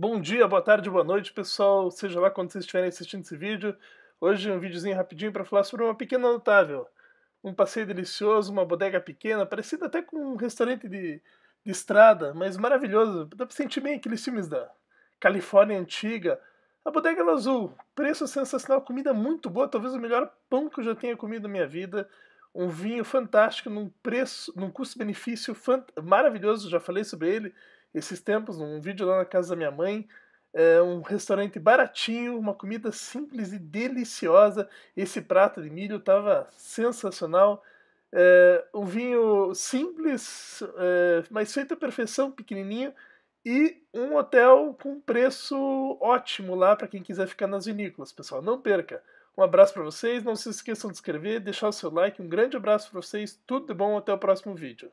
Bom dia, boa tarde, boa noite, pessoal. Seja lá quando vocês estiverem assistindo esse vídeo. Hoje um videozinho rapidinho para falar sobre uma pequena notável. Um passeio delicioso, uma bodega pequena, parecida até com um restaurante de, de estrada, mas maravilhoso. Dá para sentir bem aqueles filmes da Califórnia antiga. A bodega é azul, preço sensacional, comida muito boa, talvez o melhor pão que eu já tenha comido na minha vida. Um vinho fantástico, num preço, num custo-benefício maravilhoso, já falei sobre ele esses tempos, um vídeo lá na casa da minha mãe, é um restaurante baratinho, uma comida simples e deliciosa. Esse prato de milho estava sensacional. É, um vinho simples, é, mas feito à perfeição, pequenininho, e um hotel com preço ótimo lá para quem quiser ficar nas vinícolas, pessoal. Não perca! Um abraço para vocês, não se esqueçam de inscrever, deixar o seu like, um grande abraço para vocês, tudo de bom, até o próximo vídeo.